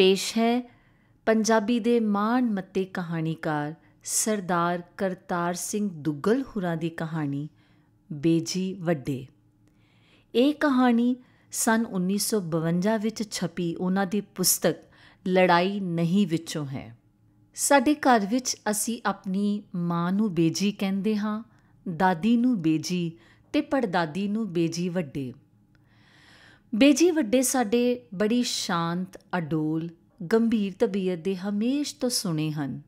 ਪੇਸ਼ ਹੈ ਪੰਜਾਬੀ ਦੇ ਮਾਣ ਮੱਤੇ ਕਹਾਣੀਕਾਰ ਸਰਦਾਰ ਕਰਤਾਰ ਸਿੰਘ ਦੁੱਗਲ ਹੁਰਾਂ ਦੀ ਕਹਾਣੀ ਬੇਜੀ ਵੱਡੇ ਇਹ ਕਹਾਣੀ ਸਨ 1952 ਵਿੱਚ ਛਪੀ ਉਹਨਾਂ ਦੀ ਪੁਸਤਕ ਲੜਾਈ ਨਹੀਂ ਵਿੱਚੋਂ ਹੈ ਸਾਡੇ ਘਰ ਵਿੱਚ ਅਸੀਂ ਆਪਣੀ ਮਾਂ ਨੂੰ ਬੇਜੀ ਕਹਿੰਦੇ ਹਾਂ ਦਾਦੀ ਨੂੰ ਬੇਜੀ ਤੇ ਪੜਦਾਦੀ ਨੂੰ ਬੇਜੀ ਵੱਡੇ ਬੇਜੀ ਵੱਡੇ ਸਾਡੇ ਬੜੀ ਸ਼ਾਂਤ ਅਡੋਲ ਗੰਭੀਰ ਤਬੀਅਤ ਦੇ ਹਮੇਸ਼ ਤੋਂ ਸੁਣੇ ਹਨ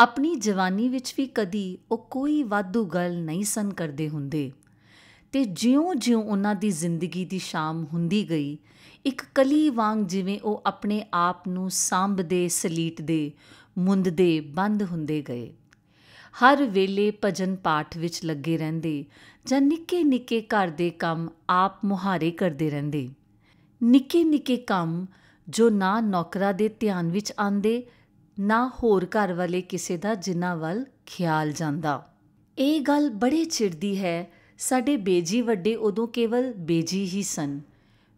ਆਪਣੀ ਜਵਾਨੀ ਵਿੱਚ ਵੀ ਕਦੀ ਉਹ ਕੋਈ ਵਾਧੂ ਗੱਲ ਨਹੀਂ ਸਨ ਕਰਦੇ ਹੁੰਦੇ ਤੇ ਜਿਉਂ-ਜਿਉਂ ਉਹਨਾਂ ਦੀ ਜ਼ਿੰਦਗੀ ਦੀ ਸ਼ਾਮ ਹੁੰਦੀ ਗਈ ਇੱਕ ਕਲੀ ਵਾਂਗ ਜਿਵੇਂ ਉਹ ਆਪਣੇ ਆਪ ਨੂੰ ਸਾਂਭਦੇ ਸਲੀਟਦੇ ਮੁੰਦਦੇ ਬੰਦ ਹੁੰਦੇ ਗਏ ਹਰ ਵੇਲੇ ਭਜਨ ਪਾਠ ਵਿੱਚ ਲੱਗੇ ਰਹਿੰਦੇ ਜਾਂ ਨਿੱਕੇ ਨਿੱਕੇ ਘਰ ਦੇ ਕੰਮ ਆਪ ਮੁਹਾਰੇ ਕਰਦੇ ਰਹਿੰਦੇ ਨਿੱਕੇ ਨਿੱਕੇ ਕੰਮ ਜੋ ਨਾ ਨੌਕਰਾਂ ਦੇ ਧਿਆਨ ਵਿੱਚ ਆਂਦੇ ਨਾ ਹੋਰ ਘਰ ਵਾਲੇ ਕਿਸੇ ਦਾ ਜਿੰਨਾ ਵੱਲ ਖਿਆਲ ਜਾਂਦਾ ਇਹ ਗੱਲ ਬੜੇ ਚਿਰਦੀ ਹੈ ਸਾਡੇ ਬੇਜੀ ਵੱਡੇ ਉਦੋਂ ਕੇਵਲ ਬੇਜੀ ਹੀ ਸਨ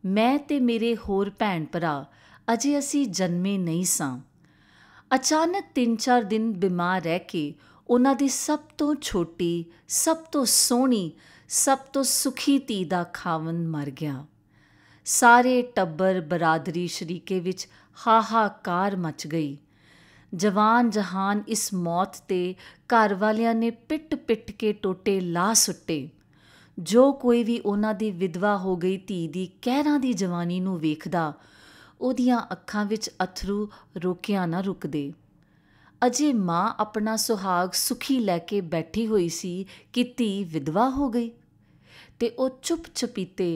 ਮੈਂ ਤੇ ਮੇਰੇ ਹੋਰ ਭੈਣ ਭਰਾ ਅਜੇ ਅਸੀਂ ਜਨਮੇ ਨਹੀਂ ਸਾਂ ਅਚਾਨਕ 3-4 ਦਿਨ ਬਿਮਾਰ ਰਹਿ ਕੇ ਉਹਨਾਂ ਦੀ ਸਭ ਤੋਂ ਛੋਟੀ ਸਭ ਤੋਂ ਸੋਹਣੀ ਸਭ ਤੋਂ ਸੁਖੀ ਧੀ ਦਾ ਖਾਵਨ ਮਰ ਗਿਆ ਸਾਰੇ ਟੱਬਰ ਬਰਾਦਰੀ ਸ਼ਰੀਕੇ ਵਿੱਚ ਹਾਹਾਕਾਰ ਮਚ ਗਈ ਜਵਾਨ ਜਹਾਨ ਇਸ ਮੌਤ ਤੇ ਘਰ ਵਾਲਿਆਂ ਨੇ ਪਿੱਟ-ਪਿੱਟ ਕੇ ਟੋਟੇ ਲਾ ਸੁੱਟੇ ਜੋ ਕੋਈ ਵੀ ਉਹਨਾਂ ਦੀ ਵਿਧਵਾ ਹੋ ਗਈ ਧੀ ਦੀ ਕਹਿਰਾਂ ਦੀ ਜਵਾਨੀ ਨੂੰ ਵੇਖਦਾ ਉਹਦੀਆਂ ਅੱਖਾਂ ਵਿੱਚ ਅਥਰੂ ਰੋਕਿਆ ਨਾ ਰੁਕਦੇ ਅਜੇ ਮਾਂ ਆਪਣਾ ਸੁਹਾਗ ਸੁਖੀ ਲੈ ਕੇ ਬੈਠੀ ਹੋਈ ਸੀ ਕਿ ਧੀ ਵਿਧਵਾ ਹੋ ਗਈ ਤੇ ਉਹ ਚੁੱਪ ਚਪੀਤੇ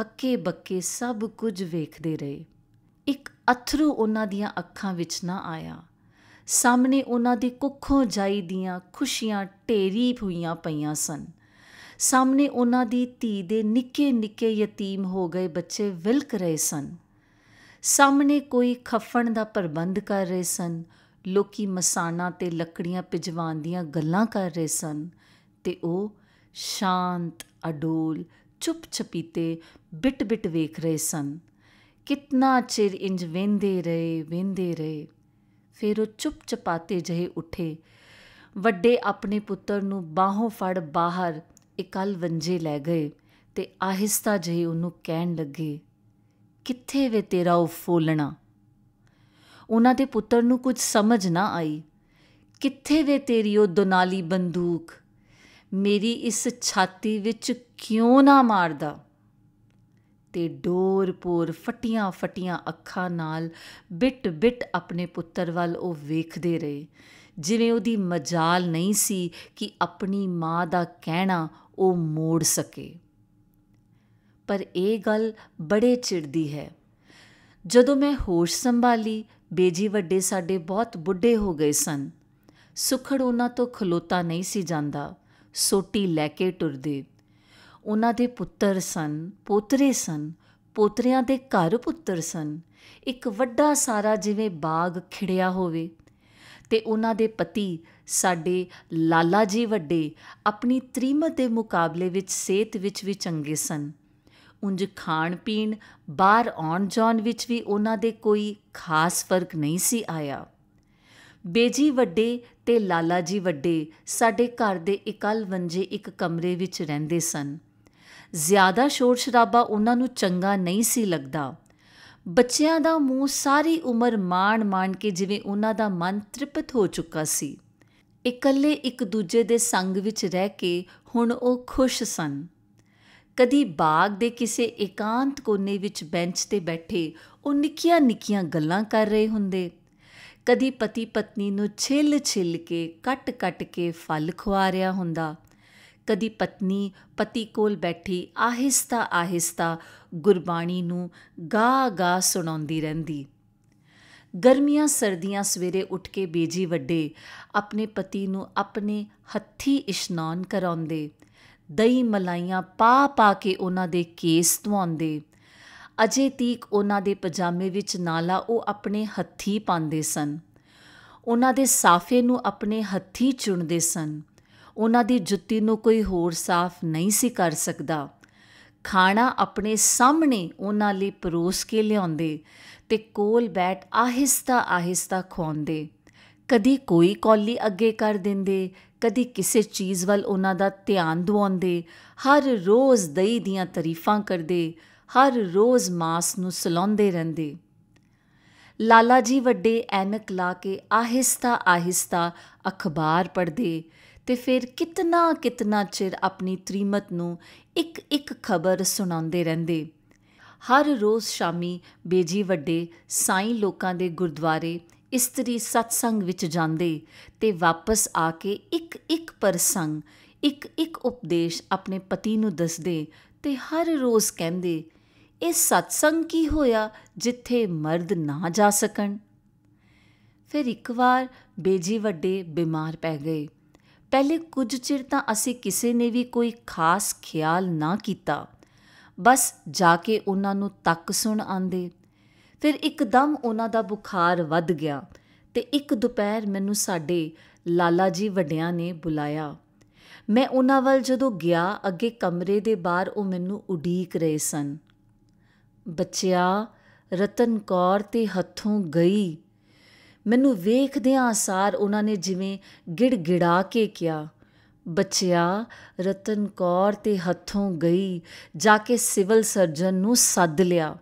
ਹੱਕੇ ਬੱਕੇ ਸਭ ਕੁਝ ਵੇਖਦੇ ਰਹੇ ਇੱਕ ਅਥਰੂ ਉਹਨਾਂ ਦੀਆਂ ਅੱਖਾਂ ਵਿੱਚ ਨਾ ਆਇਆ ਸਾਹਮਣੇ ਉਹਨਾਂ ਦੀ ਕੁੱਖੋਂ ਜਾਈ ਦੀਆਂ ਖੁਸ਼ੀਆਂ ਢੇਰੀ ਹੋਈਆਂ ਪਈਆਂ ਸਨ ਸਾਹਮਣੇ ਉਹਨਾਂ ਦੀ ਧੀ ਦੇ ਨਿੱਕੇ ਨਿੱਕੇ ਯਤੀਮ ਹੋ ਗਏ ਬੱਚੇ ਵਿਲਕ ਰਹੇ ਸਨ ਸਾਹਮਣੇ ਕੋਈ ਖੱਫਣ ਦਾ ਪ੍ਰਬੰਧ ਕਰ ਰਹੇ ਸਨ ਲੋਕੀ ਮਸਾਨਾ ਤੇ ਲੱਕੜੀਆਂ ਪਿਜਵਾਨ ਦੀਆਂ ਗੱਲਾਂ ਕਰ ਰਹੇ ਸਨ ਤੇ ਉਹ ਸ਼ਾਂਤ ਅਡੋਲ ਚੁੱਪ ਚਪੀਤੇ ਬਿਟ ਬਿਟ ਵੇਖ ਰਹੇ ਸਨ ਕਿੰਨਾ ਚਿਰ ਇੰਜ ਵੇਂਦੇ ਰਹੇ ਵੇਂਦੇ ਰਹੇ ਫਿਰ ਉਹ ਚੁੱਪ ਚਪਾਤੇ ਉੱਠੇ ਵੱਡੇ ਆਪਣੇ ਪੁੱਤਰ ਨੂੰ ਬਾਹੋਂ ਫੜ ਬਾਹਰ ਇਕਲ ਵੰਜੇ ਲੈ ਗਏ ਤੇ ਆਹਿਸਤਾ ਜਹੇ ਉਹਨੂੰ ਕਹਿਣ ਲੱਗੇ ਕਿੱਥੇ ਵੇ ਤੇਰਾ ਉਹ ਫੋਲਣਾ ਉਹਨਾਂ ਦੇ ਪੁੱਤਰ ਨੂੰ ਕੁਝ ਸਮਝ ਨਾ ਆਈ ਕਿੱਥੇ ਵੇ ਤੇਰੀ ਉਹ ਦੁਨਾਲੀ ਬੰਦੂਕ ਮੇਰੀ ਇਸ ਛਾਤੀ ਵਿੱਚ ਕਿਉਂ ਨਾ ਮਾਰਦਾ ਤੇ ਡੋਰ-ਪੋਰ ਫਟੀਆਂ-ਫਟੀਆਂ ਅੱਖਾਂ ਨਾਲ ਬਿਟ-ਬਿਟ ਆਪਣੇ ਪੁੱਤਰ ਵੱਲ ਉਹ ਵੇਖਦੇ ਰਹੇ ਜਿਵੇਂ ਉਹਦੀ ਮਜਾਲ ਨਹੀਂ ਸੀ ਕਿ ਆਪਣੀ ਮਾਂ ਦਾ ਕਹਿਣਾ ਉਹ ਮੋੜ ਸਕੇ ਪਰ ਇਹ ਗੱਲ ਬੜੇ ਚਿੜ ਹੈ ਜਦੋਂ ਮੈਂ ਹੋਸ਼ ਸੰਭਾਲੀ ਬੇਜੀ ਵੱਡੇ ਸਾਡੇ ਬਹੁਤ ਬੁੱਢੇ ਹੋ ਗਏ ਸਨ ਸੁਖੜ ਉਹਨਾਂ ਤੋਂ ਖਲੋਤਾ ਨਹੀਂ ਸੀ ਜਾਂਦਾ ਸੋਟੀ ਲੈ ਕੇ ਟੁਰਦੇ ਉਹਨਾਂ ਦੇ ਪੁੱਤਰ ਸਨ ਪੋਤਰੇ ਸਨ ਪੋਤਰਿਆਂ ਦੇ ਘਰ ਪੁੱਤਰ ਸਨ ਇੱਕ ਵੱਡਾ ਸਾਰਾ ਜਿਵੇਂ ਬਾਗ ਖਿੜਿਆ ਹੋਵੇ ਤੇ ਉਹਨਾਂ ਦੇ ਪਤੀ ਸਾਡੇ ਲਾਲਾ ਜੀ ਵੱਡੇ ਆਪਣੀ ਤ੍ਰੀਮਤ ਦੇ ਮੁਕਾਬਲੇ ਵਿੱਚ ਸਿਹਤ ਵਿੱਚ ਵੀ ਚੰਗੇ ਸਨ ਉੰਜ ਖਾਣ ਪੀਣ ਬਾਹਰ ਆਉਣ ਜਾਣ ਵਿੱਚ ਵੀ ਉਹਨਾਂ ਦੇ ਕੋਈ ਖਾਸ ਫਰਕ ਨਹੀਂ ਸੀ ਆਇਆ ਬੇਜੀ ਵੱਡੇ ਤੇ ਲਾਲਾ ਜੀ ਵੱਡੇ ਸਾਡੇ ਘਰ ਦੇ ਇਕੱਲ ਵੰਜੇ ਇੱਕ ਕਮਰੇ ਵਿੱਚ ਰਹਿੰਦੇ ਸਨ ਜ਼ਿਆਦਾ ਸ਼ੋਰ ਸ਼ਰਾਬਾ ਉਹਨਾਂ ਨੂੰ ਚੰਗਾ ਨਹੀਂ ਸੀ ਲੱਗਦਾ ਬੱਚਿਆਂ ਦਾ ਮੂੰਹ ਸਾਰੀ ਉਮਰ ਮਾਣ-ਮਾਣ ਕੇ ਜਿਵੇਂ ਉਹਨਾਂ ਦਾ ਮਨ ਤ੍ਰਿਪਤ ਹੋ ਚੁੱਕਾ ਸੀ ਇਕੱਲੇ ਇੱਕ ਦੂਜੇ ਦੇ ਸੰਗ ਵਿੱਚ ਰਹਿ ਕੇ ਹੁਣ ਉਹ ਖੁਸ਼ ਸਨ ਕਦੀ ਬਾਗ ਦੇ ਕਿਸੇ ਇਕਾਂਤ ਕੋਨੇ ਵਿੱਚ ਬੈਂਚ ਤੇ ਬੈਠੇ ਉਹ ਨਿੱਕੀਆਂ-ਨਿੱਕੀਆਂ ਗੱਲਾਂ ਕਰ ਰਹੇ ਹੁੰਦੇ ਕਦੀ ਪਤੀ ਪਤਨੀ ਨੂੰ ਛਿੱਲ ਛਿੱਲ ਕੇ ਕੱਟ ਕੱਟ ਕੇ ਫਲ ਖਵਾ ਰਿਹਾ ਹੁੰਦਾ ਕਦੀ ਪਤਨੀ ਪਤੀ ਕੋਲ ਬੈਠੀ ਆਹਿਸਤਾ ਆਹਿਸਤਾ ਗੁਰਬਾਣੀ ਨੂੰ ਗਾ ਗਾ ਸੁਣਾਉਂਦੀ ਰਹਿੰਦੀ ਗਰਮੀਆਂ ਸਰਦੀਆਂ ਸਵੇਰੇ ਉੱਠ ਕੇ ਬੀਜੀ ਵੱਡੇ ਆਪਣੇ ਪਤੀ ਨੂੰ ਆਪਣੇ ਹੱਥੀ ਇਸ਼ਨਾਨ ਕਰਾਉਂਦੇ ਦਹੀਂ ਮਲਾਈਆਂ ਪਾ ਪਾ ਕੇ ਉਹਨਾਂ ਦੇ ਕੇਸ ਧਵਾਉਂਦੇ ਅਜੇ ਤੀਕ ਉਹਨਾਂ ਦੇ ਪਜਾਮੇ ਵਿੱਚ ਨਾਲਾ ਉਹ ਆਪਣੇ ਹੱਥੀ ਪਾਉਂਦੇ ਸਨ ਉਹਨਾਂ ਦੇ ਸਾਫੇ ਨੂੰ ਆਪਣੇ ਹੱਥੀ ਚੁਣਦੇ ਸਨ ਉਹਨਾਂ ਦੀ ਜੁੱਤੀ ਨੂੰ ਕੋਈ ਹੋਰ ਸਾਫ ਨਹੀਂ ਸੀ ਕਰ ਸਕਦਾ ਖਾਣਾ ਆਪਣੇ ਸਾਹਮਣੇ ਉਹਨਾਂ ਲਈ ਪਰੋਸ ਕੇ ਲਿਆਉਂਦੇ ਤੇ ਕੋਲ ਬੈਠ ਆਹਿਸਤਾ ਆਹਿਸਤਾ ਖਾਂਦੇ ਕਦੀ ਕੋਈ ਕੌਲੀ ਅੱਗੇ ਕਰ ਦਿੰਦੇ ਕਦੀ ਕਿਸੇ ਚੀਜ਼ ਵੱਲ ਉਹਨਾਂ ਦਾ ਧਿਆਨ ਦਵਾਉਂਦੇ ਹਰ ਰੋਜ਼ ਦਈ ਦੀਆਂ ਤਾਰੀਫਾਂ ਕਰਦੇ ਹਰ ਰੋਜ਼ ਮਾਸ ਨੂੰ ਸਲਾਉਂਦੇ ਰਹਿੰਦੇ ਲਾਲਾ ਜੀ ਵੱਡੇ ਐਨਕ ਲਾ ਕੇ ਆਹਿਸਤਾ ਆਹਿਸਤਾ ਅਖਬਾਰ ਪੜ੍ਹਦੇ ਤੇ ਫਿਰ ਕਿਤਨਾ ਕਿਤਨਾ ਚਿਰ ਆਪਣੀ ਤ੍ਰੀਮਤ ਨੂੰ ਇੱਕ ਇੱਕ ਖਬਰ ਸੁਣਾਉਂਦੇ ਰਹਿੰਦੇ ਹਰ ਰੋਜ਼ ਸ਼ਾਮੀ ਬੇਜੀ ਵੱਡੇ ਸਾਈਂ ਲੋਕਾਂ ਦੇ ਗੁਰਦੁਆਰੇ ਇਸਤਰੀ ਸਤਸੰਗ ਵਿੱਚ ਜਾਂਦੇ ਤੇ ਵਾਪਸ ਆ ਕੇ ਇੱਕ ਇੱਕ ਪਰਸੰਗ ਇੱਕ ਇੱਕ ਉਪਦੇਸ਼ ਆਪਣੇ ਪਤੀ ਨੂੰ ਦੱਸਦੇ ਤੇ ਹਰ ਰੋਜ਼ ਕਹਿੰਦੇ ਇਹ satsang ਕੀ ਹੋਇਆ ਜਿੱਥੇ ਮਰਦ ਨਾ ਜਾ ਸਕਣ ਫਿਰ ਇੱਕ ਵਾਰ ਬੇਜੀ ਵੱਡੇ ਬਿਮਾਰ ਪੈ ਗਏ ਪਹਿਲੇ ਕੁਝ ਚਿਰ ਤਾਂ ਅਸੀਂ ਕਿਸੇ ਨੇ ਵੀ ਕੋਈ ਖਾਸ ਖਿਆਲ ਨਾ ਕੀਤਾ ਬਸ ਜਾ ਕੇ ਉਹਨਾਂ ਨੂੰ ਤੱਕ ਸੁਣ ਆਂਦੇ ਫਿਰ ਇੱਕਦਮ ਉਹਨਾਂ ਦਾ ਬੁਖਾਰ ਵੱਧ ਗਿਆ ਤੇ ਇੱਕ ਦੁਪਹਿਰ ਮੈਨੂੰ ਸਾਡੇ ਲਾਲਾ ਜੀ ਵੱਡਿਆਂ ਨੇ ਬੁਲਾਇਆ ਮੈਂ ਉਹਨਾਂ ਵੱਲ ਜਦੋਂ ਗਿਆ ਅੱਗੇ ਕਮਰੇ ਦੇ ਬਾਹਰ ਉਹ ਮੈਨੂੰ ਉਡੀਕ ਰਹੇ ਸਨ ਬੱਚਿਆ ਰਤਨ ਕੌਰ ਤੇ ਹੱਥੋਂ ਗਈ ਮੈਨੂੰ ਵੇਖਦਿਆਂ ਆਸਾਰ ਉਹਨਾਂ ਨੇ ਜਿਵੇਂ ਗਿੜਗਿੜਾ ਕੇ ਕਿਹਾ ਬੱਚਿਆ ਰਤਨ ਕੌਰ ਤੇ ਹੱਥੋਂ ਗਈ ਜਾ ਕੇ ਸਿਵਲ ਸਰਜਨ ਨੂੰ ਸੱਦ ਲਿਆ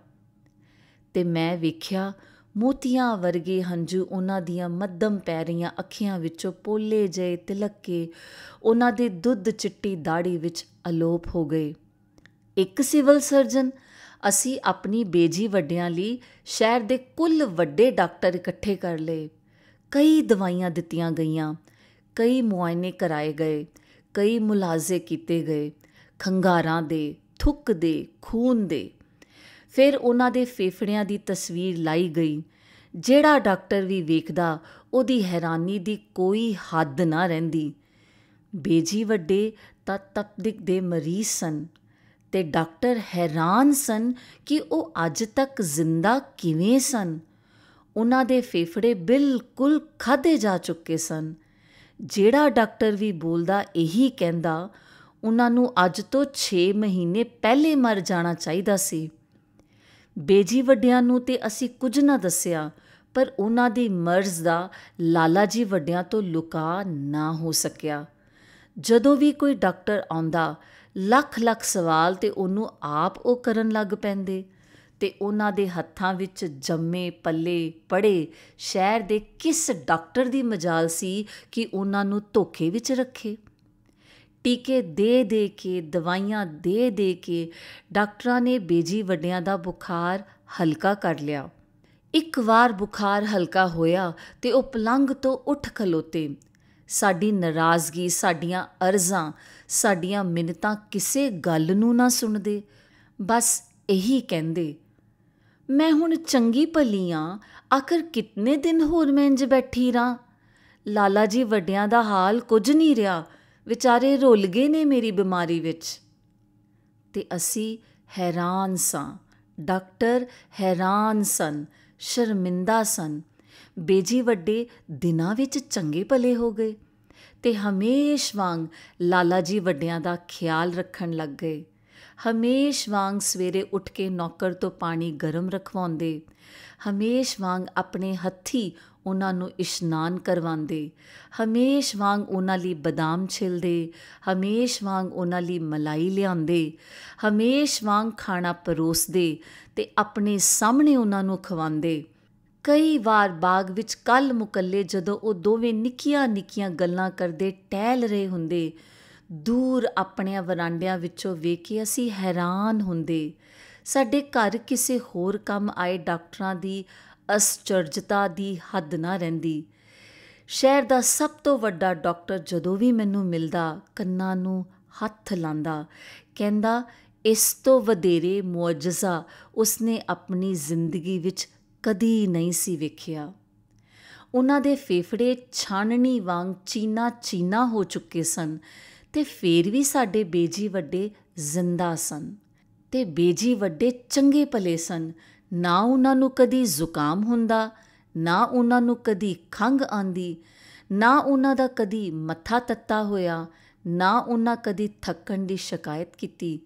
ਤੇ ਮੈਂ ਵੇਖਿਆ ਮੋਤੀਆਂ ਵਰਗੇ ਹੰਝੂ ਉਹਨਾਂ ਦੀਆਂ ਮੱਧਮ ਪੈਰੀਆਂ ਅੱਖੀਆਂ ਵਿੱਚੋਂ ਪੋਲੇ ਜੇ ਤਿਲਕ ਕੇ ਉਹਨਾਂ ਦੇ ਦੁੱਧ ਚਿੱਟੀ ਦਾੜੀ ਵਿੱਚ ਅਲੋਪ ਹੋ ਗਏ ਇੱਕ ਸਿਵਲ ਸਰਜਨ ਅਸੀਂ ਆਪਣੀ ਬੇਜੀ ਵੱਡਿਆਂ ਲਈ ਸ਼ਹਿਰ ਦੇ ਕੁੱਲ ਵੱਡੇ ਡਾਕਟਰ ਇਕੱਠੇ ਕਰ ਲਏ ਕਈ ਦਵਾਈਆਂ ਦਿੱਤੀਆਂ ਗਈਆਂ ਕਈ ਮੁਆਇਨੇ ਕਰਾਏ ਗਏ ਕਈ ਮੁਲਾਜ਼ੇ ਕੀਤੇ ਗਏ ਖੰਗਾਰਾਂ ਦੇ ਥੁੱਕ ਦੇ ਖੂਨ ਦੇ ਫਿਰ ਉਹਨਾਂ ਦੇ ਫੇਫੜਿਆਂ ਦੀ ਤਸਵੀਰ ਲਾਈ ਗਈ ਜਿਹੜਾ ਡਾਕਟਰ ਵੀ ਵੇਖਦਾ ਉਹਦੀ ਹੈਰਾਨੀ ਦੀ ਕੋਈ ਹੱਦ ਨਾ ਰਹਿੰਦੀ ਬੇਜੀ ਵੱਡੇ ਤਾਂ ਤਪਦਿਕ ਦੇ ਮਰੀਜ਼ ਸਨ ਤੇ ਡਾਕਟਰ ਹੈਰਾਨ ਸਨ ਕਿ ਉਹ ਅੱਜ ਤੱਕ ਜ਼ਿੰਦਾ ਕਿਵੇਂ ਸਨ ਉਹਨਾਂ ਦੇ ਫੇਫੜੇ ਬਿਲਕੁਲ ਖਾਦੇ ਜਾ ਚੁੱਕੇ ਸਨ ਜਿਹੜਾ ਡਾਕਟਰ ਵੀ ਬੋਲਦਾ ਇਹੀ ਕਹਿੰਦਾ ਉਹਨਾਂ ਨੂੰ ਅੱਜ ਤੋਂ 6 ਮਹੀਨੇ ਪਹਿਲੇ ਮਰ ਜਾਣਾ ਚਾਹੀਦਾ ਸੀ ਬੇਜੀ ਵੱਡਿਆਂ ਨੂੰ ਤੇ ਅਸੀਂ ਕੁਝ ਨਾ ਦੱਸਿਆ ਪਰ ਉਹਨਾਂ ਦੀ ਮਰਜ਼ ਦਾ ਲਾਲਾ ਜੀ ਵੱਡਿਆਂ ਤੋਂ ਲੁਕਾ ਨਾ ਹੋ ਸਕਿਆ ਜਦੋਂ ਵੀ ਕੋਈ ਡਾਕਟਰ ਆਉਂਦਾ ਲੱਖ ਲੱਖ ਸਵਾਲ ਤੇ ਉਹਨੂੰ ਆਪ ਉਹ ਕਰਨ ਲੱਗ ਪੈਂਦੇ ਤੇ ਉਹਨਾਂ ਦੇ ਹੱਥਾਂ ਵਿੱਚ ਜੰਮੇ ਪੱਲੇ ਪੜੇ ਸ਼ਹਿਰ ਦੇ ਕਿਸ ਡਾਕਟਰ ਦੀ ਮਜਾਲ ਸੀ ਕਿ ਉਹਨਾਂ ਨੂੰ ਧੋਖੇ ਵਿੱਚ ਰੱਖੇ ਟੀਕੇ ਦੇ ਦੇ ਕੇ ਦਵਾਈਆਂ ਦੇ ਦੇ ਕੇ ਡਾਕਟਰਾਂ ਨੇ ਬੇਜੀ ਵੱਡਿਆਂ ਦਾ ਬੁਖਾਰ ਹਲਕਾ ਕਰ ਲਿਆ ਇੱਕ ਵਾਰ ਬੁਖਾਰ ਹਲਕਾ ਹੋਇਆ ਤੇ ਉਹ ਪਲੰਗ ਤੋਂ ਉੱਠ ਖਲੋਤੇ ਸਾਡੀ ਨਾਰਾਜ਼ਗੀ ਸਾਡੀਆਂ ਅਰਜ਼ਾਂ ਸਾਡੀਆਂ ਮਿੰਨਤਾਂ ਕਿਸੇ ਗੱਲ ਨੂੰ ਨਾ ਸੁਣਦੇ ਬਸ ਇਹੀ ਕਹਿੰਦੇ ਮੈਂ ਹੁਣ ਚੰਗੀ ਭਲੀਆਂ ਆਖਰ ਕਿੰਨੇ ਦਿਨ ਹੋਰ ਮੈਂ ਇੰਜ ਬੈਠੀ ਰਾਂ ਲਾਲਾ ਜੀ ਵੱਡਿਆਂ ਦਾ ਹਾਲ ਕੁਝ ਨਹੀਂ ਰਿਹਾ ਵਿਚਾਰੇ ਰੁੱਲ ਗਏ ਨੇ ਮੇਰੀ ਬਿਮਾਰੀ ਵਿੱਚ ਤੇ ਅਸੀਂ ਹੈਰਾਨ ਸਾਂ ਡਾਕਟਰ ਹੈਰਾਨ ਸਨ ਸ਼ਰਮਿੰਦਾ ਸਨ ਬੇਜੀ ਵੱਡੇ ਦਿਨਾਂ ਵਿੱਚ ਚੰਗੇ ਭਲੇ ਹੋ ਗਏ ਤੇ ਹਮੇਸ਼ ਵਾਂਗ ਲਾਲਾ ਜੀ ਵੱਡਿਆਂ ਦਾ ਖਿਆਲ ਰੱਖਣ ਲੱਗ ਗਏ ਹਮੇਸ਼ ਵਾਂਗ ਸਵੇਰੇ ਉੱਠ ਕੇ ਨੌਕਰ ਤੋਂ ਪਾਣੀ ਗਰਮ ਰਖਵਾਉਂਦੇ ਹਮੇਸ਼ ਵਾਂਗ ਆਪਣੇ ਹੱਥੀ ਉਹਨਾਂ ਨੂੰ ਇਸ਼ਨਾਨ ਕਰਵਾਉਂਦੇ ਹਮੇਸ਼ ਵਾਂਗ ਉਹਨਾਂ ਲਈ ਬਦਾਮ ਛਿਲਦੇ ਹਮੇਸ਼ ਵਾਂਗ ਉਹਨਾਂ ਲਈ ਮਲਾਈ ਲਿਆਉਂਦੇ ਹਮੇਸ਼ ਵਾਂਗ ਖਾਣਾ ਪਰੋਸਦੇ ਤੇ ਆਪਣੇ ਸਾਹਮਣੇ ਉਹਨਾਂ ਨੂੰ ਖਵਾਉਂਦੇ ਕਈ ਵਾਰ ਬਾਗ ਵਿੱਚ ਕੱਲ ਮੁਕੱਲੇ ਜਦੋਂ ਉਹ ਦੋਵੇਂ ਨਿੱਕੀਆਂ-ਨਿੱਕੀਆਂ ਗੱਲਾਂ ਕਰਦੇ ਟਹਿਲ ਰਹੇ ਹੁੰਦੇ ਦੂਰ ਆਪਣੇ ਵਰਾਂਡਿਆਂ ਵਿੱਚੋਂ ਵੇਖ ਕੇ ਅਸੀਂ ਹੈਰਾਨ ਹੁੰਦੇ ਸਾਡੇ ਘਰ ਕਿਸੇ ਹੋਰ ਕੰਮ ਆਏ ਡਾਕਟਰਾਂ ਦੀ ਅਸਚਰਜਤਾ ਦੀ ਹੱਦ ਨਾ ਰਹਿੰਦੀ ਸ਼ਹਿਰ ਦਾ ਸਭ ਤੋਂ ਵੱਡਾ ਡਾਕਟਰ ਜਦੋਂ ਵੀ ਮੈਨੂੰ ਮਿਲਦਾ ਕੰਨਾਂ ਨੂੰ ਹੱਥ ਲਾਂਦਾ ਕਹਿੰਦਾ ਇਸ ਤੋਂ ਵਧੇਰੇ ਮੌਜਜ਼ਾ ਉਸਨੇ ਆਪਣੀ ਜ਼ਿੰਦਗੀ ਵਿੱਚ ਕਦੀ ਨਹੀਂ ਸੀ ਵੇਖਿਆ ਉਹਨਾਂ ਦੇ ਫੇਫੜੇ ਛਾਨਣੀ ਵਾਂਗ ਚੀਨਾ ਚੀਨਾ ਹੋ ਚੁੱਕੇ ਸਨ ਤੇ ਫੇਰ ਵੀ ਸਾਡੇ ਬੇਜੀ ਵੱਡੇ ਜ਼ਿੰਦਾ ਸਨ ਤੇ ਬੇਜੀ ਵੱਡੇ ਚੰਗੇ ਭਲੇ ਸਨ ਨਾ ਉਹਨਾਂ ਨੂੰ ਕਦੀ ਜ਼ੁਕਾਮ ਹੁੰਦਾ ਨਾ ਉਹਨਾਂ ਨੂੰ ਕਦੀ ਖੰਗ ਆਂਦੀ ਨਾ ਉਹਨਾਂ ਦਾ ਕਦੀ ਮੱਥਾ ਤੱਤਾ ਹੋਇਆ ਨਾ ਉਹਨਾਂ ਕਦੀ ਥੱਕਣ ਦੀ ਸ਼ਿਕਾਇਤ ਕੀਤੀ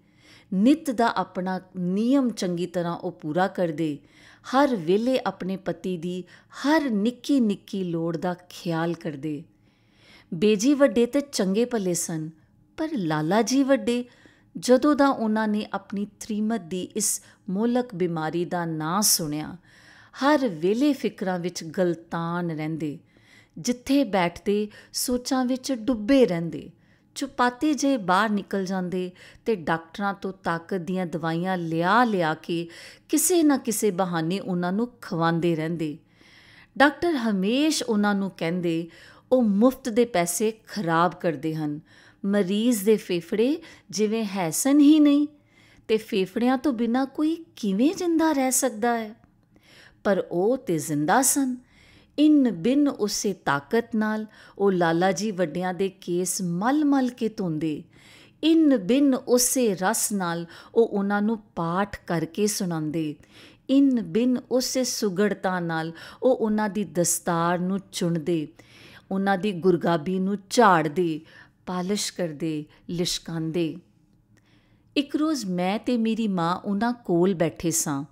ਨਿਤ ਦਾ ਆਪਣਾ ਨਿਯਮ ਚੰਗੀ ਤਰ੍ਹਾਂ ਉਹ ਪੂਰਾ ਕਰਦੇ ਹਰ ਵੇਲੇ ਆਪਣੇ ਪਤੀ ਦੀ ਹਰ ਨਿੱਕੀ ਨਿੱਕੀ ਲੋੜ ਦਾ ਖਿਆਲ ਕਰਦੇ ਬੇਜੀ ਵੱਡੇ ਤੇ ਚੰਗੇ ਭਲੇ ਸਨ ਪਰ ਲਾਲਾ ਜੀ ਵੱਡੇ ਜਦੋਂ ਦਾ ਉਹਨਾਂ ਨੇ ਆਪਣੀ ਤ੍ਰੀਮਤ ਦੀ ਇਸ ਮੋਲਕ ਬਿਮਾਰੀ ਦਾ ਨਾਂ ਸੁਣਿਆ ਹਰ ਵੇਲੇ ਫਿਕਰਾਂ ਵਿੱਚ ਗਲਤਾਨ ਰਹਿੰਦੇ ਜਿੱਥੇ ਬੈਠਦੇ ਸੋਚਾਂ ਵਿੱਚ ਡੁੱਬੇ ਰਹਿੰਦੇ ਚੁਪਾਤੇ ਜੇ ਬਾਹਰ ਨਿਕਲ ਜਾਂਦੇ ਤੇ ਡਾਕਟਰਾਂ ਤੋਂ ਤਾਕਤ ਦੀਆਂ ਦਵਾਈਆਂ ਲਿਆ ਲਿਆ ਕੇ ਕਿਸੇ ਨਾ ਕਿਸੇ ਬਹਾਨੇ ਉਹਨਾਂ ਨੂੰ ਖਵਾਉਂਦੇ ਰਹਿੰਦੇ ਡਾਕਟਰ ਹਮੇਸ਼ ਉਹਨਾਂ ਨੂੰ ਕਹਿੰਦੇ ਉਹ ਮੁਫਤ ਦੇ ਪੈਸੇ ਖਰਾਬ ਕਰਦੇ ਹਨ ਮਰੀਜ਼ ਦੇ ਫੇਫੜੇ ਜਿਵੇਂ ਹੈਸਨ ਹੀ ਨਹੀਂ ਤੇ ਫੇਫੜਿਆਂ ਤੋਂ ਬਿਨਾ ਕੋਈ ਕਿਵੇਂ ਜ਼ਿੰਦਾ ਰਹਿ ਸਕਦਾ ਹੈ ਪਰ ਉਹ ਤੇ ਜ਼ਿੰਦਾ ਸਨ ਇਨ ਬਿਨ ਉਸੇ ਤਾਕਤ ਨਾਲ ਉਹ ਲਾਲਾ ਜੀ ਵੱਡਿਆਂ ਦੇ ਕੇਸ ਮਲ-ਮਲ ਕੇ ਧੁੰਦੇ ਇਨ ਬਿਨ ਉਸੇ ਰਸ ਨਾਲ ਉਹ ਉਹਨਾਂ ਨੂੰ ਪਾਠ ਕਰਕੇ ਸੁਣਾਉਂਦੇ ਇਨ ਬਿਨ ਉਸੇ ਸੁਗੜਤਾ ਨਾਲ ਉਹ ਉਹਨਾਂ ਦੀ ਦਸਤਾਰ ਨੂੰ ਚੁਣਦੇ ਉਹਨਾਂ ਦੀ ਗੁਰਗਾਬੀ ਨੂੰ ਝਾੜਦੇ ਪਾਲਿਸ਼ ਕਰਦੇ ਲਿਸ਼ਕਾਂਦੇ ਇੱਕ ਰੋਜ਼ ਮੈਂ ਤੇ ਮੇਰੀ ਮਾਂ ਉਹਨਾਂ ਕੋਲ ਬੈਠੇ ਸਾਂ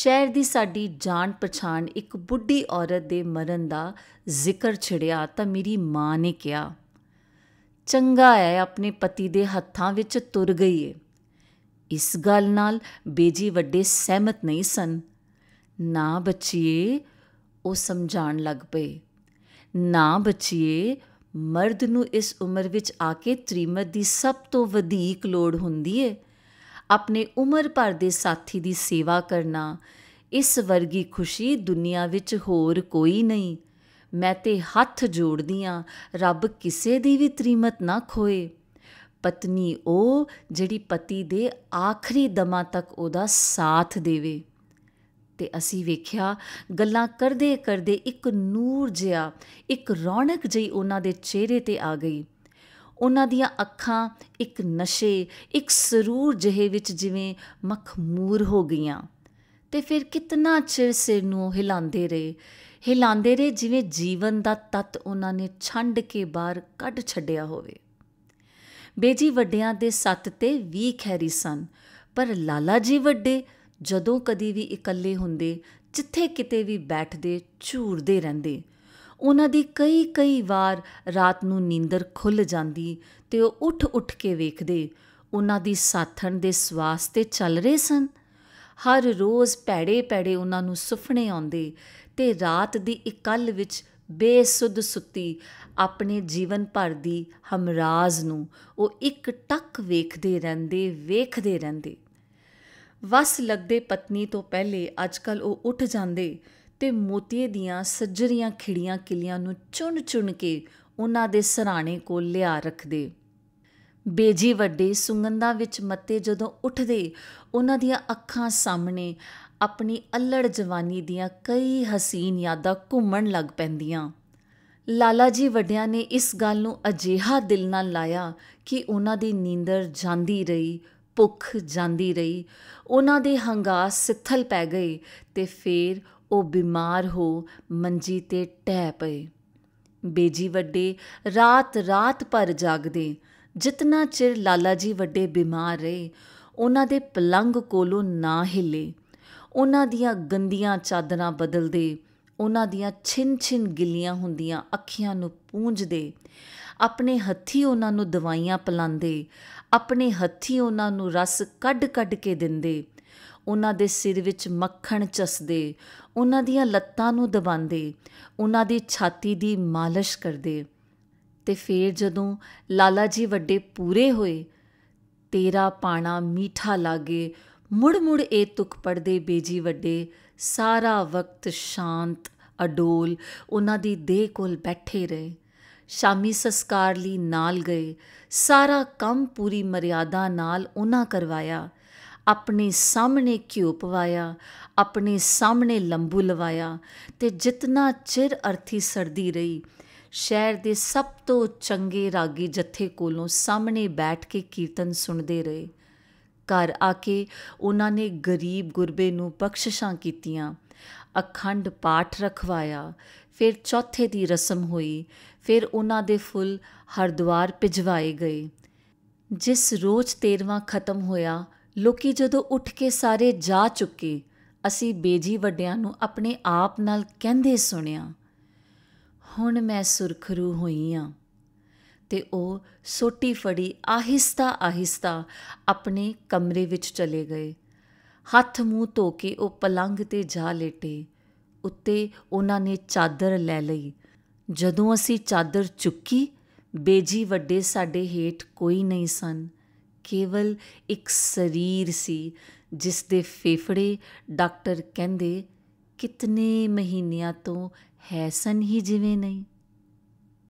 ਸ਼ਹਿਰ ਦੀ ਸਾਡੀ ਜਾਣ ਪਛਾਣ ਇੱਕ ਬੁੱਢੀ ਔਰਤ ਦੇ ਮਰਨ ਦਾ ਜ਼ਿਕਰ ਛਿੜਿਆ ਤਾਂ ਮੇਰੀ ਮਾਂ ਨੇ ਕਿਹਾ ਚੰਗਾ ਹੈ ਆਪਣੇ ਪਤੀ ਦੇ ਹੱਥਾਂ ਵਿੱਚ ਤੁਰ ਗਈ ਏ ਇਸ ਗੱਲ ਨਾਲ ਬੇਜੀ ਵੱਡੇ ਸਹਿਮਤ ਨਹੀਂ ਸਨ ਨਾ ਬੱਚੀਏ ਉਹ ਸਮਝਾਣ ਲੱਗ ਪਏ ਨਾ ਬੱਚੀਏ ਮਰਦ ਨੂੰ ਇਸ ਉਮਰ ਵਿੱਚ ਆ ਕੇ ਤ੍ਰੀਮਤ ਦੀ ਸਭ ਤੋਂ ਵਧੇਕ ਲੋੜ ਹੁੰਦੀ ਏ ਆਪਣੇ ਉਮਰ ਭਰ ਦੇ ਸਾਥੀ ਦੀ ਸੇਵਾ ਕਰਨਾ ਇਸ ਵਰਗੀ ਖੁਸ਼ੀ ਦੁਨੀਆ ਵਿੱਚ ਹੋਰ ਕੋਈ ਨਹੀਂ ਮੈਂ ਤੇ ਹੱਥ ਜੋੜਦੀ ਆ ਰੱਬ ਕਿਸੇ ਦੀ ਵੀ ਤ੍ਰੀਮਤ ਨਾ ਖੋਏ ਪਤਨੀ ਉਹ ਜਿਹੜੀ ਪਤੀ ਦੇ ਆਖਰੀ ਦਮਾਂ ਤੱਕ ਉਹਦਾ ਸਾਥ ਦੇਵੇ ਤੇ ਅਸੀਂ ਵੇਖਿਆ ਗੱਲਾਂ ਕਰਦੇ ਕਰਦੇ ਇੱਕ ਨੂਰ ਜਿਹਾ ਇੱਕ ਰੌਣਕ ਜਿਹੀ ਉਹਨਾਂ ਦੇ ਚਿਹਰੇ ਤੇ ਆ ਗਈ ਉਹਨਾਂ ਦੀਆਂ ਅੱਖਾਂ ਇੱਕ ਨਸ਼ੇ ਇੱਕ ਸਰੂਰ ਜਿਹੇ ਵਿੱਚ ਜਿਵੇਂ ਮਖਮੂਰ ਹੋ ਗਈਆਂ ਤੇ ਫਿਰ ਕਿਤਨਾ ਚਿਰ ਸਿਰ ਨੂੰ ਹਿਲਾਉਂਦੇ ਰਹੇ ਹਿਲਾਉਂਦੇ ਰਹੇ ਜਿਵੇਂ ਜੀਵਨ ਦਾ ਤਤ ਉਹਨਾਂ ਨੇ ਛੰਡ ਕੇ ਬਾਹਰ ਕੱਢ ਛੱਡਿਆ ਹੋਵੇ ਬੇਜੀ ਵੱਡਿਆਂ ਦੇ ਸੱਤ ਤੇ 20 ਖੈਰੀ ਸਨ ਪਰ ਲਾਲਾ ਜੀ ਵੱਡੇ ਜਦੋਂ ਕਦੀ ਵੀ ਇਕੱਲੇ ਹੁੰਦੇ ਜਿੱਥੇ ਕਿਤੇ ਵੀ ਬੈਠਦੇ ਝੂਰਦੇ ਰਹਿੰਦੇ ਉਹਨਾਂ ਦੀ ਕਈ ਕਈ ਵਾਰ ਰਾਤ ਨੂੰ ਨੀਂਦਰ ਖੁੱਲ ਜਾਂਦੀ ਤੇ ਉਹ ਉੱਠ ਉੱਠ ਕੇ ਵੇਖਦੇ ਉਹਨਾਂ ਦੀ ਸਾਥਣ ਦੇ ਸਵਾਸ ਤੇ ਚੱਲ ਰਹੇ ਸਨ ਹਰ ਰੋਜ਼ ਪੈੜੇ ਪੈੜੇ ਉਹਨਾਂ ਨੂੰ ਸੁਪਨੇ ਆਉਂਦੇ ਤੇ ਰਾਤ ਦੀ ਇਕੱਲ ਵਿੱਚ ਬੇਸੁੱਧ ਸੁੱਤੀ ਆਪਣੇ ਜੀਵਨ ਭਰ ਦੀ ਹਮਰਾਜ਼ ਨੂੰ ਉਹ ਇੱਕ ਟੱਕ ਵੇਖਦੇ ਰਹਿੰਦੇ ਵੇਖਦੇ ਰਹਿੰਦੇ ਵਸ ਲੱਗਦੇ ਪਤਨੀ ਤੋਂ ਪਹਿਲੇ ਅੱਜਕੱਲ ਉਹ ਉੱਠ ਜਾਂਦੇ ਤੇ ਮੋਤੀਏ ਦੀਆਂ ਸੱਜਰੀਆਂ ਖਿੜੀਆਂ ਕਿਲੀਆਂ ਨੂੰ ਚੁਣ ਚੁਣ ਕੇ ਉਹਨਾਂ ਦੇ ਸਰਾਣੇ ਕੋਲ ਲਿਆ ਰੱਖਦੇ ਬੇਜੀ ਵੱਡੇ ਸੁਗੰਧਾਂ ਵਿੱਚ ਮੱਤੇ ਜਦੋਂ ਉੱਠਦੇ ਉਹਨਾਂ ਦੀਆਂ ਅੱਖਾਂ ਸਾਹਮਣੇ ਆਪਣੀ ਅਲੜ ਜਵਾਨੀ ਦੀਆਂ ਕਈ ਹਸੀਨ ਯਾਦਾਂ ਘੁੰਮਣ ਲੱਗ ਪੈਂਦੀਆਂ ਲਾਲਾ ਜੀ ਵੱਡਿਆਂ ਨੇ ਇਸ ਗੱਲ ਨੂੰ ਅਜੀਹਾ ਦਿਲ ਨਾਲ ਲਾਇਆ ਕਿ ਉਹਨਾਂ ਦੀ ਨੀਂਦਰ ਜਾਂਦੀ ਰਹੀ ਭੁੱਖ ਜਾਂਦੀ ਰਹੀ ਉਹਨਾਂ ਦੇ ਹੰਗਾ ਸਿੱਥਲ ਪੈ ਗਏ ਤੇ ਫੇਰ ਉਹ ਬਿਮਾਰ ਹੋ ਮੰਜੀ ਤੇ ਟਹਿ ਪਏ ਬੇਜੀ ਵੱਡੇ ਰਾਤ ਰਾਤ ਭਰ ਜਾਗਦੇ ਜਿਤਨਾ ਚਿਰ ਲਾਲਾ ਜੀ ਵੱਡੇ ਬਿਮਾਰ ਰਹੇ ਉਹਨਾਂ ਦੇ ਪਲੰਗ ਕੋਲੋਂ ਨਾ ਹਿੱਲੇ ਉਹਨਾਂ ਦੀਆਂ ਗੰਦੀਆਂ ਚਾਦਰਾਂ ਬਦਲਦੇ ਉਹਨਾਂ ਦੀਆਂ ਛਿਨ ਛਿਨ ਗਿੱਲੀਆਂ ਹੁੰਦੀਆਂ ਅੱਖੀਆਂ ਨੂੰ ਪੂੰਝਦੇ ਆਪਣੇ ਹੱਥੀ ਉਹਨਾਂ ਨੂੰ ਦਵਾਈਆਂ ਪਲਾਉਂਦੇ ਆਪਣੇ ਹੱਥੀ ਉਹਨਾਂ ਨੂੰ ਰਸ ਕੱਢ ਕੱਢ ਕੇ ਦਿੰਦੇ ਉਹਨਾਂ ਦੇ ਸਿਰ ਵਿੱਚ ਮੱਖਣ ਚਸਦੇ ਉਹਨਾਂ ਦੀਆਂ ਲੱਤਾਂ ਨੂੰ ਦਬਾਉਂਦੇ ਉਹਨਾਂ ਦੀ ਛਾਤੀ ਦੀ ਮਾਲਿਸ਼ ਕਰਦੇ ਤੇ ਫੇਰ ਜਦੋਂ ਲਾਲਾ ਜੀ ਵੱਡੇ ਪੂਰੇ ਹੋਏ ਤੇਰਾ ਪਾਣਾ ਮੀਠਾ ਲਾਗੇ ਮੁੜ ਮੁੜ ਇਹ ਤੁਕ ਪੜਦੇ ਬੇਜੀ ਵੱਡੇ ਸਾਰਾ ਵਕਤ ਸ਼ਾਂਤ ਅਡੋਲ ਉਹਨਾਂ ਦੀ ਦੇਹ ਕੋਲ ਬੈਠੇ ਰਹੇ ਸ਼ਾਮੀ ਸੰਸਕਾਰ ਲਈ ਨਾਲ ਗਏ ਸਾਰਾ ਕੰਮ ਪੂਰੀ ਮਰਿਆਦਾ ਨਾਲ ਉਹਨਾਂ ਕਰਵਾਇਆ ਆਪਣੇ ਸਾਹਮਣੇ ਘਿਓ ਪਵਾਇਆ ਆਪਣੇ ਸਾਹਮਣੇ ਲੰਬੂ ਲਵਾਇਆ ਤੇ ਜਿਤਨਾ ਚਿਰ ਅਰਥੀ ਸਰਦੀ ਰਹੀ ਸ਼ਹਿਰ ਦੇ ਸਭ ਤੋਂ ਚੰਗੇ ਰਾਗੀ ਜਥੇ ਕੋਲੋਂ ਸਾਹਮਣੇ ਬੈਠ ਕੇ ਕੀਰਤਨ ਸੁਣਦੇ ਰਹੇ ਘਰ ਆ ਕੇ ਉਹਨਾਂ ਨੇ ਗਰੀਬ ਗੁਰਬੇ ਨੂੰ ਬਖਸ਼ਿਸ਼ਾਂ ਕੀਤੀਆਂ ਅਖੰਡ ਪਾਠ ਰਖਵਾਇਆ ਫਿਰ ਚੌਥੇ ਦੀ ਰਸਮ ਹੋਈ ਫਿਰ ਉਹਨਾਂ ਦੇ ਫੁੱਲ ਹਰਦੁਆਰ ਭਿਜਵਾਏ ਗਏ ਜਿਸ ਰੋਜ਼ 13ਵਾਂ ਖਤਮ ਹੋਇਆ ਲੋਕੀ ਜਦੋਂ ਉੱਠ ਕੇ ਸਾਰੇ ਜਾ ਚੁੱਕੇ ਅਸੀਂ ਬੇਜੀ ਵੱਡਿਆਂ ਨੂੰ ਆਪਣੇ ਆਪ ਨਾਲ ਕਹਿੰਦੇ ਸੁਣਿਆ ਹੁਣ ਮੈਂ ਸੁਰਖਰੂ ਹੋਈ ਆ ਤੇ ਉਹ ਸੋਟੀ ਫੜੀ ਆਹਿਸਤਾ ਆਹਿਸਤਾ ਆਪਣੇ ਕਮਰੇ ਵਿੱਚ ਚਲੇ ਗਏ ਹੱਥ ਮੂੰਹ ਧੋ ਕੇ ਉਹ ਪਲੰਗ ਤੇ ਜਾ ਲੇਟੇ ਉੱਤੇ ਉਹਨਾਂ ਨੇ ਚਾਦਰ ਲੈ ਲਈ ਜਦੋਂ ਅਸੀਂ ਚਾਦਰ ਚੁੱਕੀ ਬੇਜੀ ਵੱਡੇ ਸਾਡੇ ਹੇਠ ਕੋਈ ਨਹੀਂ ਸਨ ਕੇਵਲ ਇੱਕ ਸਰੀਰ ਸੀ ਜਿਸ ਦੇ ਫੇਫੜੇ ਡਾਕਟਰ ਕਹਿੰਦੇ ਕਿਤਨੇ ਮਹੀਨਿਆਂ ਤੋਂ ਹੈ ਸਨ ਹੀ ਜਿਵੇਂ ਨਹੀਂ